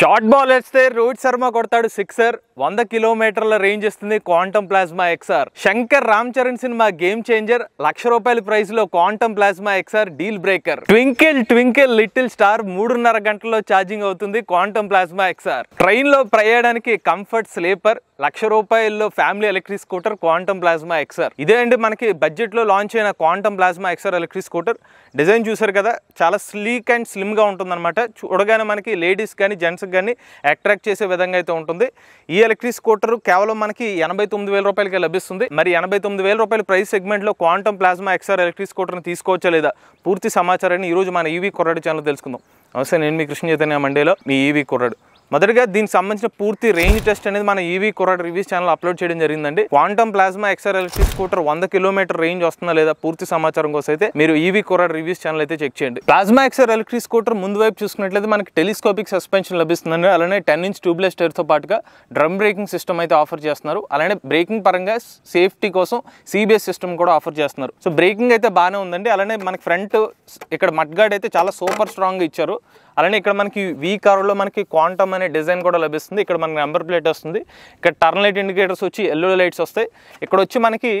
short ball వేస్తే రోహిత్ శర్మ కొడతాడు sixer వంద కిలోమీటర్ల రేంజ్ ఇస్తుంది quantum plasma XR Shankar Ram Charan cinema game changer lakh రూపాయల ప్రైస్ లో quantum plasma XR deal breaker twinkle twinkle little star మూడున్నర గంటల్లో ఛార్జింగ్ అవుతుంది క్వాంటమ్ ప్లాజ్మా ఎక్స్ఆర్ ట్రైన్ లో ప్రయాణానికి కంఫర్ట్ స్లీపర్ లక్ష రూపాయల్లో family electric scooter quantum plasma XR ఇదే అండి మనకి బడ్జెట్లో లాంచ్ అయిన quantum plasma XR electric scooter design చూసారు కదా చాలా స్లీక్ అండ్ స్లిమ్గా ఉంటుందన్నమాట చూడగానే మనకి లేడీస్ కానీ జెంట్స్ కానీ అట్రాక్ట్ చేసే విధంగా అయితే ఉంటుంది ఈ ఎలక్ట్రిక్ స్కూటర్ కేవలం మనకి ఎనభై తొమ్మిది వేల రూపాయలకి లభిస్తుంది మరి ఎనభై తొమ్మిది వేల రూపాయల ప్రైస్ సెగ్మెంట్లో క్వాంటమ్ ప్లాజ్మా ఎక్స్ఆర్ ఎలక్ట్రిక్ స్కూటర్ని తీసుకోవచ్చా లేదా పూర్తి సమాచారాన్ని ఈరోజు మన ఈవీ కుర్రాడు ఛానల్ తెలుసుకుందాం అవసరం నేను మీ కృష్ణ చైతన్య మండేలో మీ ఈవీ కుర్రాడు మొదటిగా దీనికి సంబంధించిన పూర్తి రేంజ్ టెస్ట్ అనేది మన ఈవీ e కురాడ్ రివ్యూస్ ఛానల్ అప్లోడ్ చేయడం జరిగిందండి quantum plasma XR electric scooter వంద కిలోమీటర్ రేంజ్ వస్తుందా లేదా పూర్తి సమాచారం కోసం అయితే మీరు ఈవీ e కురాడ్ రివ్యూస్ ఛానల్ అయితే చెక్ చేయండి ప్లాస్మా ఎక్స్ఆర్ ఎలక్ట్రిక్ స్కూటర్ ముందు వైపు చూసుకున్నట్లయితే మనకి టెలిస్కోపిక్ సస్పెన్షన్ లభిస్తుందండి అలానే టెన్ ఇంచ్ ట్యూబ్లెస్ టైర్తో పాటుగా డ్రమ్ బ్రేకింగ్ సిస్టమ్ అయితే ఆఫర్ చేస్తున్నారు అలానే బ్రేకింగ్ పరంగా సేఫ్టీ కోసం సిబిఎస్ సిస్టమ్ కూడా ఆఫర్ చేస్తున్నారు సో బ్రేకింగ్ అయితే బాగానే ఉందండి అలానే మనకి ఫ్రంట్ ఇక్కడ మడ్గాడ్ అయితే చాలా సూపర్ స్ట్రాంగ్గా ఇచ్చారు అలానే ఇక్కడ మనకి వీ కారులో మనకి క్వాంటమ్ అనే డిజైన్ కూడా లభిస్తుంది ఇక్కడ మనకి నెంబర్ ప్లేట్ వస్తుంది ఇక్కడ టర్న్ లైట్ ఇండికేటర్స్ వచ్చి ఎల్లో లైట్స్ వస్తాయి ఇక్కడ వచ్చి మనకి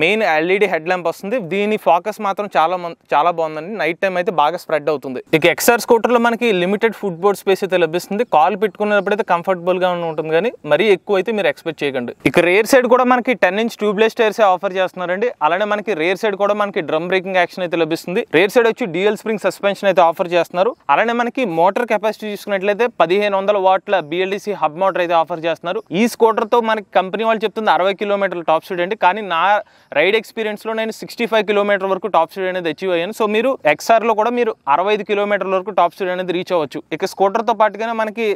మెయిన్ ఎల్ఈడి హెడ్ ల్యాంప్ వస్తుంది దీని ఫోకస్ మాత్రం చాలా చాలా బాగుందండి నైట్ టైం అయితే బాగా స్ప్రెడ్ అవుతుంది ఇక ఎక్స్ఆర్ స్కూటర్లో మనకి లిమిటెడ్ ఫుట్ బోర్డ్ స్పేస్ అయితే లభిస్తుంది కాల్ పెట్టుకున్నప్పుడు అయితే కంఫర్టబుల్గా ఉంటుంది కానీ మరీ ఎక్కువ అయితే మీరు ఎక్స్పెక్ట్ చేయకండి ఇక రేర్ సైడ్ కూడా మనకి ten inch tubeless tyres offer చేస్తున్నారండి అలానే మనకి రేర్ సైడ్ కూడా మనకి డ్రమ్ బ్రేకింగ్ యాక్షన్ అయితే లభిస్తుంది రేర్ సైడ్ వచ్చి డిఎల్ స్ప్రింగ్ సస్పెన్షన్ అయితే ఆఫర్ చేస్తున్నారు అలానే మనకి మోటార్ కెపాసిటీ చూసుకున్నట్లయితే పదిహేను వందల వాట్ల బిఎల్డిసి హబ్ మోటార్ అయితే ఆఫర్ చేస్తున్నారు ఈ స్కూటర్ తో మనకి కంపెనీ వాళ్ళు చెప్తుంది అరవై కిలోమీటర్ల టాప్ స్పీడ్ అండి కానీ నా రైడ్ ఎక్స్పీరియన్స్లో నేను సిక్స్టీ ఫైవ్ కిలోమీటర్ వరకు టాప్ స్పీడ్ అనేది అచీవ్ అయ్యాను సో మీరు ఎక్స్ఆర్లో కూడా మీరు అరవై ఐదు కిలోమీటర్ల వరకు టాప్ స్పీడ్ అనేది రీచ్ అవ్వచ్చు ఇక స్కూటర్తో పాటుగానే మనకి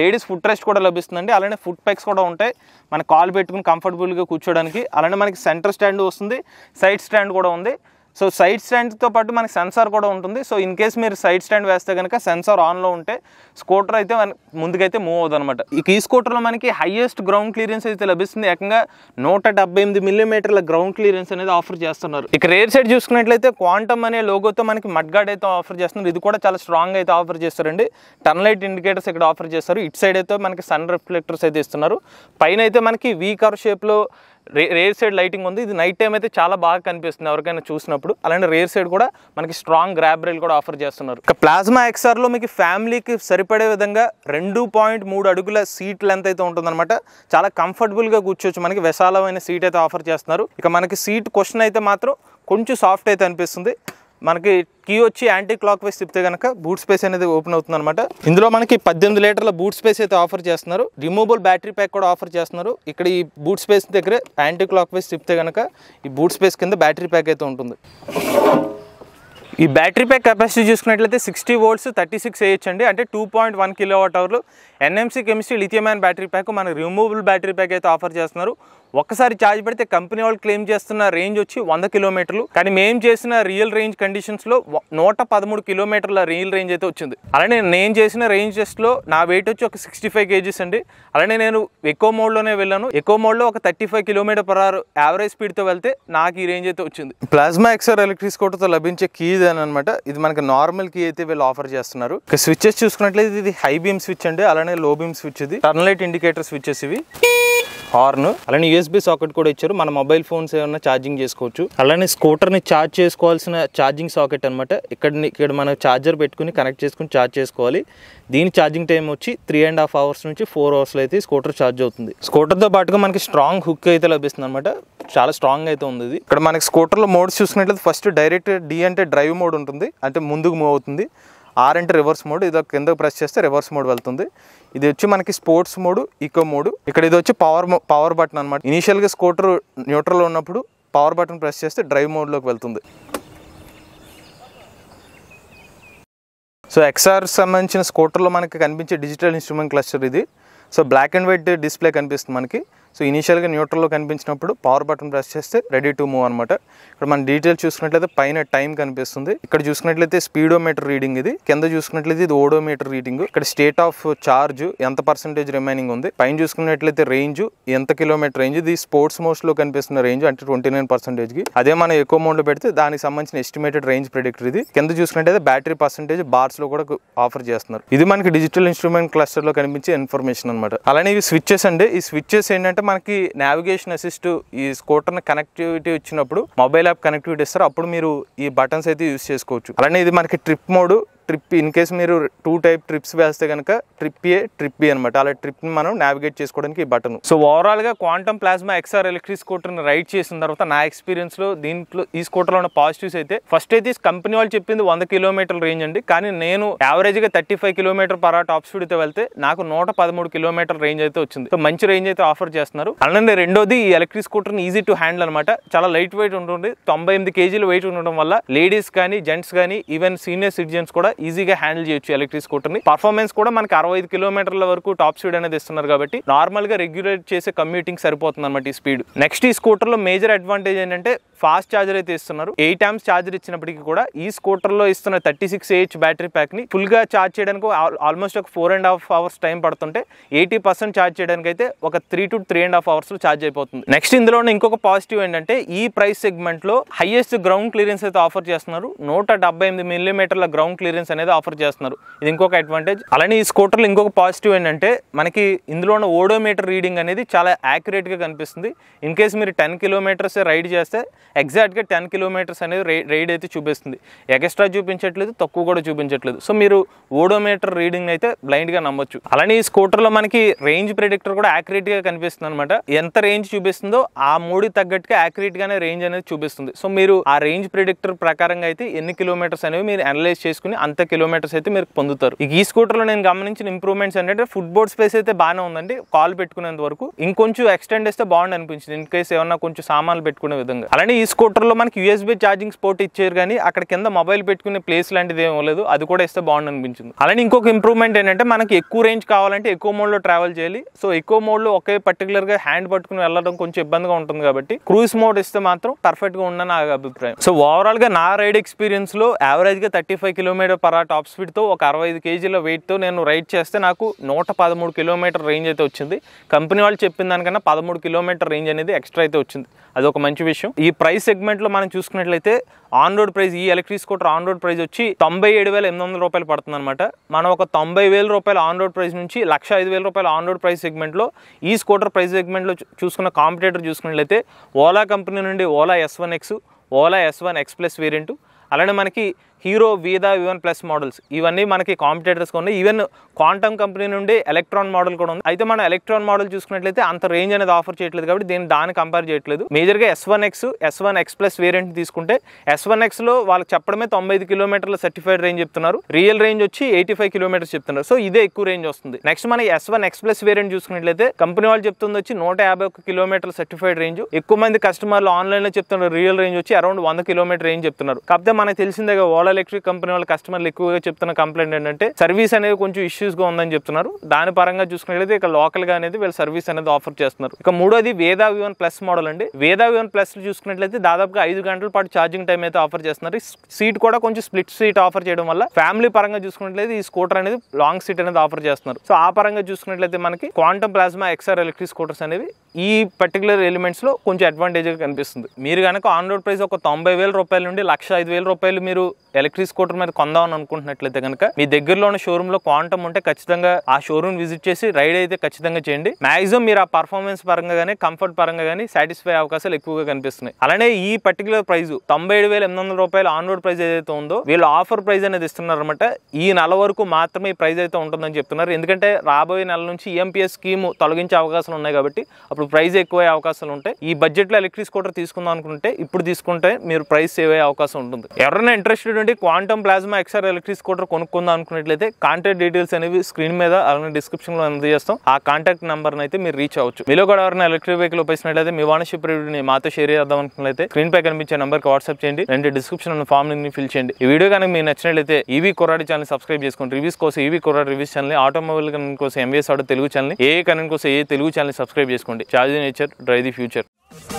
లేడీస్ ఫుట్ రెస్ట్ కూడా లభిస్తుందండి అలానే ఫుట్ ప్యాక్స్ కూడా ఉంటాయి మన కాల్ పెట్టుకుని కంఫర్టబుల్గా కూర్చోడానికి అలానే మనకి సెంటర్ స్టాండ్ వస్తుంది సైడ్ స్టాండ్ కూడా ఉంది సో సైడ్ స్టాండ్తో పాటు మనకి సెన్సార్ కూడా ఉంటుంది సో ఇన్ కేస్ మీరు సైడ్ స్టాండ్ వేస్తే కనుక సెన్సార్ ఆన్లో ఉంటే స్కూటర్ అయితే ముందుకైతే మూవ్ అవుతుంది అనమాట ఈ స్కూటర్లో మనకి హైయెస్ట్ గ్రౌండ్ క్లియరెన్స్ అయితే లభిస్తుంది ఏకంగా నూట ఎనిమిది మిల్లీమీటర్ల గ్రౌండ్ క్లియరెన్స్ అనేది ఆఫర్ చేస్తున్నారు ఇక రేర్ సైడ్ చూసుకున్నట్లయితే క్వాంటమ్ అనే లోగోతో మనకి మడ్గాడ్ అయితే ఆఫర్ చేస్తున్నారు ఇది కూడా చాలా స్ట్రాంగ్ అయితే ఆఫర్ చేస్తారండి టర్న్ లైట్ ఇండికేటర్స్ ఇక్కడ ఆఫర్ చేస్తారు ఇటు సైడ్ అయితే మనకి సన్ రిఫ్లెక్టర్స్ అయితే ఇస్తున్నారు పైన అయితే మనకి వీ కార్ షేప్లో రే రేర్ సైడ్ లైటింగ్ ఉంది ఇది నైట్ టైం అయితే చాలా బాగా కనిపిస్తుంది ఎవరికైనా చూసినప్పుడు అలానే రేర్ సైడ్ కూడా మనకి స్ట్రాంగ్ గ్రాబ్ రైల్ కూడా ఆఫర్ చేస్తున్నారు ఇక ప్లాజ్మా ఎక్స్ఆర్లో మీకు ఫ్యామిలీకి సరిపడే విధంగా రెండు పాయింట్ మూడు అడుగుల సీట్ లెంత్ అయితే ఉంటుందన్నమాట చాలా కంఫర్టబుల్గా కూర్చోవచ్చు మనకి విశాలమైన సీట్ అయితే ఆఫర్ చేస్తున్నారు ఇక మనకి సీట్ క్వశ్చన్ అయితే మాత్రం కొంచెం సాఫ్ట్ అయితే అనిపిస్తుంది మనకి కీ వచ్చి యాంటీ క్లాక్ వైస్ తిప్పితే కనుక బూట్ స్పేస్ అనేది ఓపెన్ అవుతుంది అనమాట ఇందులో మనకి పద్దెనిమిది లీటర్ల బూట్ స్పేస్ అయితే ఆఫర్ చేస్తున్నారు రిమూవబుల్ బ్యాటరీ ప్యాక్ కూడా ఆఫర్ చేస్తున్నారు ఇక్కడ ఈ బూట్ స్పేస్ దగ్గర యాంటీ క్లాక్ వైస్ తిప్పితే కనుక ఈ బూట్ స్పేస్ కింద బ్యాటరీ ప్యాక్ అయితే ఉంటుంది ఈ బ్యాటరీ ప్యాక్ కెపాసిటీ చూసుకున్నట్లయితే సిక్స్టీ వోల్ట్స్ థర్టీ సిక్స్ అండి అంటే two point one kilowatt అవర్లు NMC chemistry lithium battery pack మనకి రిమూవబుల్ బ్యాటరీ ప్యాక్ అయితే ఆఫర్ చేస్తున్నారు ఒక్కసారి ఛార్జ్ పెడితే కంపెనీ వాళ్ళు క్లెయిమ్ చేస్తున్న రేంజ్ వచ్చి వంద కిలోమీటర్లు కానీ మేము చేసిన రియల్ రేంజ్ కండిషన్స్లో నూట పదమూడు కిలోమీటర్ల రియల్ రేంజ్ అయితే వచ్చింది అలానే నేను చేసిన రేంజ్ టెస్ట్లో నా వెయిట్ వచ్చి ఒక సిక్స్టీ ఫైవ్ కేజీస్ అండి అలానే నేను ఎక్కువ మోడ్లోనే వెళ్ళాను ఎక్కువ మోడ్లో ఒక thirty five kilometre per hour average స్పీడ్తో వెళ్తే నాకు ఈ రేంజ్ అయితే వచ్చింది ప్లాస్మా ఎక్సర్ ఎలక్ట్రిక్ స్కూటర్తో లభించే కీ అనమాట ఇది మనకి నార్మల్ కీ అయితే వీళ్ళు ఆఫర్ చేస్తున్నారు స్విచ్చెస్ చూసుకున్నట్లయితే ఇది హై బీమ్ స్విచ్ అండి అలానే లో బీమ్ స్విచ్ ఇది టర్న్ లైట్ ఇండికేటర్ స్విచ్చెస్ ఇవి హార్న్ అలానే యూఎస్బీ సాకెట్ కూడా ఇచ్చారు మన మొబైల్ ఫోన్స్ ఏమైనా ఛార్జింగ్ చేసుకోవచ్చు అలానే స్కూటర్ని ఛార్జ్ చేసుకోవాల్సిన ఛార్జింగ్ సాకెట్ అనమాట ఇక్కడ ఇక్కడ మనం ఛార్జర్ పెట్టుకుని కనెక్ట్ చేసుకుని ఛార్జ్ చేసుకోవాలి దీని ఛార్జింగ్ టైం వచ్చి త్రీ అండ్ హాఫ్ అవర్స్ నుంచి ఫోర్ అవర్స్లో అయితే స్కూటర్ ఛార్జ్ అవుతుంది స్కూటర్తో పాటుగా మనకి స్ట్రాంగ్ హుక్ అయితే లభిస్తుంది అనమాట చాలా స్ట్రాంగ్ అయితే ఉంది ఇక్కడ మనకి స్కూటర్లో మోడ్స్ చూసుకున్నట్లయితే ఫస్ట్ డైరెక్ట్ డి అంటే డ్రైవ్ మోడ్ ఉంటుంది అంటే ముందుకు మూవ్ అవుతుంది ఆర్ అంటే రివర్స్ మోడ్ ఇది కిందకు ప్రెస్ చేస్తే రివర్స్ మోడ్ వెళ్తుంది ఇది వచ్చి మనకి స్పోర్ట్స్ మోడ్ ఈకో మోడ్ ఇక్కడ ఇది వచ్చి పవర్ పవర్ బటన్ అనమాట ఇనీషియల్గా స్కూటర్ న్యూట్రల్ ఉన్నప్పుడు పవర్ బటన్ ప్రెస్ చేస్తే డ్రైవ్ మోడ్లోకి వెళ్తుంది సో ఎక్స్ఆర్ సంబంధించిన స్కూటర్లో మనకి కనిపించే డిజిటల్ ఇన్స్ట్రుమెంట్ క్లస్టర్ ఇది so black and white display కనిపిస్తుంది మనకి సో ఇనీషియల్గా న్యూట్రల్లో కనిపించినప్పుడు పవర్ బటన్ ప్రెస్ చేస్తే రెడీ టు మూవ్ అనమాట ఇక్కడ మన డీటెయిల్ చూసుకున్నట్లయితే పైన టైం కనిపిస్తుంది ఇక్కడ చూసుకున్నట్లయితే స్పీడోమీటర్ రీడింగ్ ఇది కింద చూసుకున్నట్లయితే ఇది ఓడోమీటర్ రీడింగ్ ఇక్కడ స్టేట్ ఆఫ్ చార్జ్ ఎంత పర్సెంటేజ్ రిమైనింగ్ ఉంది పైన చూసుకున్నట్లయితే రేంజ్ ఎంత కిలోమీటర్ రేంజ్ ఇది స్పోర్ట్స్ మోస్ట్లో కనిపిస్తున్న రేంజ్ అంటే ట్వంటీ నైన్ పర్సెంటేజ్కి అదే మనం ఎక్కువ అమౌంట్లో పెడితే దానికి సంబంధించిన ఎస్టిమేటెడ్ రేంజ్ ప్రొడక్టర్ ఇది కింద చూసుకున్నట్లయితే బ్యాటరీ పర్సెంటేజ్ బార్స్లో కూడా ఆఫర్ చేస్తున్నారు ఇది మనకి డిజిటల్ ఇన్స్ట్రుమెంట్ క్లస్టర్లో కనిపించే ఇన్ఫర్మేషన్ అనమాట అలానే ఇవి స్విచ్చెస్ అండి ఈ స్విచ్చెస్ ఏంటంటే మనకి నావిగేషన్ అసిస్ట్ ఈ స్కూటర్ కనెక్టివిటీ వచ్చినప్పుడు మొబైల్ యాప్ కనెక్టివిటీ ఇస్తారు అప్పుడు మీరు ఈ బటన్స్ అయితే యూస్ చేసుకోవచ్చు అలానే ఇది మనకి trip mode trip in case మీరు టూ టైప్ ట్రిప్స్ వేస్తే కనుక ట్రిప్ ఏ ట్రిప్ బి అనమాట అలా ట్రిప్ని మనం నావిగేట్ చేసుకోవడానికి ఈ బటన్ సో ఓవరాల్గా క్వాంటమ్ ప్లాస్మా ఎక్స్ఆర్ ఎలక్ట్రిక్ స్కూటర్ని రైడ్ చేసిన తర్వాత నా ఎక్స్పీరియన్స్లో దీంట్లో ఈ స్కూటర్లో ఉన్న పాజిటివ్స్ అయితే ఫస్ట్ అయితే కంపెనీ వాళ్ళు చెప్పింది వంద కిలోమీటర్ల రేంజ్ అండి కానీ నేను యావరేజ్గా thirty five kilometre per top స్పీడ్తో వెళ్తే నాకు నూట పదమూడు కిలోమీటర్ రేంజ్ అయితే వచ్చింది సో మంచి రేంజ్ అయితే ఆఫర్ చేస్తున్నారు అలానే రెండోది ఈ ఎలక్ట్రిక్ స్కూటర్ని ఈజీ టు హ్యాండిల్ అనమాట చాలా లైట్ వెయిట్ ఉంటుంది తొంభై ఎనిమిది కేజీలు వెయిట్ ఉండడం వల్ల లేడీస్ కానీ జెంట్స్ కానీ ఈవెన్ సీనియర్ సిటిజన్స్ కూడా ఈజీగా హ్యాండిల్ చేయొచ్చు ఎలక్ట్రిక్ ని పర్ఫార్మెన్స్ కూడా మనకి అరవై ఐదు కిలోమీటర్ల వరకు టాప్ స్పీడ్ అనేది ఇస్తున్నారు కాబట్టి నార్మల్గా రెగ్యులేట్ చేసే కమ్యూటింగ్ సరిపోతుంది అనమాట ఈ స్పీడ్ నెక్స్ట్ ఈ స్కూటర్లో మేజర్ అడ్వాంటేజ్ ఏంటంటే ఫాస్ట్ ఛార్జర్ అయితే ఇస్తున్నారు ఎయిట్ టైమ్స్ ఛార్జర్ ఇచ్చినప్పటికీ కూడా ఈ స్కూటర్లో ఇస్తున్న thirty six AH battery pack ని ఫుల్ గా ఛార్జ్ చేయడానికి ఆల్మోస్ట్ ఒక four and half hours time పడుతుంటే ఎయిటీ పర్సెంట్ ఛార్జ్ చేయడానికి అయితే ఒక three to three and half అవర్స్లో ఛార్జ్ అయిపోతుంది నెక్స్ట్ ఇందులో ఇంకొక పాజిటివ్ ఏంటంటే ఈ ప్రైస్ సెగ్మెంట్లో హైయెస్ట్ గ్రౌండ్ క్లియరెన్స్ అయితే ఆఫర్ చేస్తున్నారు నూట డెబ్బై ఎనిమిది మిల్లీమీటర్ల గ్రౌండ్ క్లియరెన్స్ ఆప్షన్స్ అనేది ఆఫర్ చేస్తున్నారు ఇది ఇంకొక అడ్వాంటేజ్ అలానే ఈ స్కూటర్లో ఇంకొక పాజిటివ్ ఏంటంటే మనకి ఇందులో ఉన్న ఓడోమీటర్ రీడింగ్ అనేది చాలా యాక్యురేట్గా కనిపిస్తుంది ఇన్ కేస్ మీరు టెన్ కిలోమీటర్స్ రైడ్ చేస్తే ఎగ్జాక్ట్గా టెన్ కిలోమీటర్స్ అనేది రైడ్ అయితే చూపిస్తుంది ఎక్స్ట్రా చూపించట్లేదు తక్కువ కూడా చూపించట్లేదు సో మీరు ఓడోమీటర్ రీడింగ్ అయితే బ్లైండ్గా నమ్మొచ్చు అలానే ఈ స్కూటర్లో మనకి రేంజ్ ప్రిడిక్టర్ కూడా యాక్యురేట్గా కనిపిస్తుంది అనమాట ఎంత రేంజ్ చూపిస్తుందో ఆ మూడి తగ్గట్టుగా యాక్యురేట్గానే రేంజ్ అనేది చూపిస్తుంది సో మీరు ఆ రేంజ్ ప్రిడిక్టర్ ప్రకారంగా అయితే ఎన్ని కిలోమీటర్స్ అనేవి మీరు అనలైజ్ చేసుకుని అంత ఎంత కిలోమీటర్స్ అయితే మీరు పొందుతారు ఈ స్కూటర్లో నేను గమనించిన ఇంప్రూవ్మెంట్స్ ఏంటంటే ఫుట్ బోర్డ్ స్పేస్ అయితే బాగానే ఉందండి కాల్ పెట్టుకునేంత వరకు ఇంకొంచెం ఎక్స్టెండ్ చేస్తే బాగుండి అనిపించింది ఇన్ కేసు ఏమన్నా కొంచెం సామాన్లు పెట్టుకునే విధంగా అలానే ఈ స్కూటర్లో మనకి యూఎస్బీ ఛార్జింగ్ స్పోర్ట్ ఇచ్చారు కానీ అక్కడ కింద మొబైల్ పెట్టుకునే ప్లేస్ లాంటిది ఏమో లేదు అది కూడా ఇస్తే బాగుండి అనిపించింది అలానే ఇంకొక ఇంప్రూవ్మెంట్ ఏంటంటే మనకి ఎక్కువ రేంజ్ కావాలంటే ఎక్కువ మోడ్లో ట్రావెల్ చేయాలి సో ఎక్కువ మోడ్లో ఒకే పర్టికులర్గా హ్యాండ్ పట్టుకుని వెళ్ళడం కొంచెం ఇబ్బందిగా ఉంటుంది కాబట్టి క్రూజ్ మోడ్ ఇస్తే మాత్రం పర్ఫెక్ట్గా ఉందని నా అభిప్రాయం సో ఓవరాల్గా నా రైడ్ ఎక్స్పీరియన్స్లో యావరేజ్గా thirty five kilometre per top స్పీడ్తో ఒక అరవై ఐదు కేజీల వెయిట్తో నేను రైడ్ చేస్తే నాకు నూట పదమూడు కిలోమీటర్ రేంజ్ అయితే వచ్చింది కంపెనీ వాళ్ళు చెప్పిన దానికన్నా పదమూడు కిలోమీటర్ రేంజ్ అనేది ఎక్స్ట్రా అయితే వచ్చింది అది ఒక మంచి విషయం ఈ ప్రైస్ సెగ్మెంట్లో మనం చూసుకున్నట్లయితే ఆన్ రోడ్ ప్రైస్ ఈ electric scooter on road price వచ్చి తొంభై ఏడు వేల ఎనిమిది వందల రూపాయలు పడుతుంది అనమాట మనం ఒక తొంభై వేల రూపాయల ఆన్ రోడ్ ప్రైస్ నుంచి లక్ష ఐదు వేల రూపాయల ఆన్ రోడ్ ప్రైస్ సెగ్మెంట్లో ఈ స్కూటర్ ప్రైస్ సెగ్మెంట్లో చూసుకున్న కాంపిటేటర్ చూసుకున్నట్లయితే ఓలా కంపెనీ నుండి Ola S one X Ola S one X plus variant అలానే మనకి Hero Vida even plus models ఇవన్నీ మనకి కాంపిటేటర్స్గా ఉన్నాయి ఈవెన్ క్వాంటమ్ కంపెనీ నుండి ఎలక్ట్రాన్ మోడల్ కూడా ఉంది అయితే మనం ఎలక్ట్రాన్ మోడల్ చూసుకున్నట్లయితే అంత రేంజ్ అనేది ఆఫర్ చేయట్లేదు కాబట్టి దీన్ని దాన్ని కంపేర్ చేయట్లేదు మేజర్గా S one X S one X plus variant తీసుకుంటే ఎస్ వన్ ఎక్స్లో వాళ్ళకి చెప్పడమే తొంభై ఐదు కిలోమీటర్ల సర్టిఫైడ్ రేంజ్ చెప్తున్నారు రియల్ రేంజ్ వచ్చి ఎయిటీ ఫైవ్ కిలోమీటర్స్ చెప్తున్నారు సో ఇదే ఎక్కువ రేంజ్ వస్తుంది నెక్స్ట్ మనకి S one X plus variant చూసుకున్నట్లయితే కంపెనీ వాళ్ళు చెప్తుంది వచ్చి నూట యాభై ఒక్క కిలోమీటర్ల సర్టిఫైడ్ రేంజ్ ఎక్కువ మంది కస్టమర్లు ఆన్లైన్లో చెప్తున్నారు రియల్ రేంజ్ వచ్చి అరౌండ్ వంద కిలోమీటర్ రేంజ్ చెప్తున్నారు కాకపోతే మనకు తెలిసిందే ఓలా ఎలక్ట్రిక్ కంపెనీ వాళ్ళ కస్టమర్లు ఎక్కువగా చెప్తున్న కంప్లైంట్ ఏంటంటే సర్వీస్ అనేది కొంచెం ఇష్యూస్గా ఉందని చెప్తున్నారు దాని పరంగా చూసుకున్నట్లయితే ఇక లోకల్గా అనేది వీళ్ళు సర్వీస్ అనేది ఆఫర్ చేస్తున్నారు ఇక మూడోది వేదా వివన్ ప్లస్ మోడల్ అండి వేదా వివన్ ప్లస్ చూసుకున్నట్లయితే దాదాపుగా ఐదు గంటల పాటు ఛార్జింగ్ టైం అయితే ఆఫర్ చేస్తున్నారు సీట్ కూడా కొంచెం స్ప్లిట్ సీట్ ఆఫర్ చేయడం వల్ల ఫ్యామిలీ పరంగా చూసుకున్నట్లయితే ఈ స్కూటర్ అనేది లాంగ్ సీట్ అనేది ఆఫర్ చేస్తున్నారు సో ఆ పరంగా చూసుకున్నట్లయితే మనకి Quantum plasma XR electric scooters అనేవి ఈ పర్టికులర్ ఎలిమెంట్స్లో కొంచెం గా కనిపిస్తుంది మీరు కనుక ఆన్ రోడ్ ప్రైస్ ఒక తొంభై వేల రూపాయల నుండి లక్ష ఐదు వేల రూపాయలు మీరు ఎలక్ట్రిక్ స్కూటర్ మీద కొందామని అనుకుంటున్నట్లయితే కనుక మీ దగ్గరలో ఉన్న షోరూమ్ లో క్వాంటమ్ ఉంటే ఖచ్చితంగా ఆ షోరూమ్ విజిట్ చేసి రైడ్ అయితే ఖచ్చితంగా చేయండి మాక్సిమం మీరు ఆ పర్ఫార్మెన్స్ పరంగా కానీ కంఫర్ట్ పరంగా కానీ సాటిస్ఫై అవకాశాలు ఎక్కువగా కనిపిస్తున్నాయి అలానే ఈ పర్టికులర్ ప్రైస్ తొంభై ఏడు వేల ఎనిమిది వందల రూపాయలు ఆన్ రోడ్ ప్రైస్ ఏదైతే ఉందో వీళ్ళు ఆఫర్ ప్రైస్ అనేది ఇస్తున్నారనమాట ఈ నెల వరకు మాత్రమే ఈ ప్రైస్ అయితే ఉంటుందని చెప్తున్నారు ఎందుకంటే రాబోయే నెల నుంచి ఈఎంపీఎస్ e స్కీమ్ తొలగించే అవకాశాలు ఉన్నాయి కాబట్టి అప్పుడు ప్రైస్ ఎక్కువ అవకాశాలు ఉంటాయి ఈ బడ్జెట్ లో ఎలక్ట్రిక్ స్కూటర్ తీసుకుందాం అనుకుంటే ఇప్పుడు తీసుకుంటే మీరు ప్రైస్ సేవ్ అయ్యే అవకాశం ఉంటుంది ఎవరైనా interested already Quantum plasma XR electric scooter కొనుక్కుందాం అనుకున్నట్లయితే కాంటాక్ట్ డీటెయిల్స్ అనేవి స్క్రీన్ మీద అలానే డిస్క్రిప్షన్ లో అందజేస్తాం ఆ కాంటాక్ట్ నెంబర్ అయితే మీరు రీచ్ అవ్వచ్చు మీలో కూడా ఎవరైనా ఎలక్ట్రిక్ వెహికల్ ఉపయోగించినట్లయితే మీ వానర్షిప్ రివ్యూని మాతో షేర్ చేద్దాం అనుకున్నట్లయితే స్క్రీన్ పై కనిపించే నెంబర్ కి వాట్సాప్ చేయండి రెండు డిస్క్రిప్షన్ ఉన్న ఫామ్ ని ఫిల్ చేయండి ఈ వీడియో కనుక మీకు నచ్చినట్లయితే ఈవీ కొరాడి ఛానల్ సబ్స్క్రైబ్ చేసుకోండి రివ్యూస్ కోసం EV Koradi reviews channel automobile కనుక కోసం ఎంఎస్ ఆడో తెలుగు ఛానల్ ఏ కనుక కోసం ఏ తెలుగు ఛానల్ సబ్స్క్రైబ్ చేసుకోండి charging nature drive the future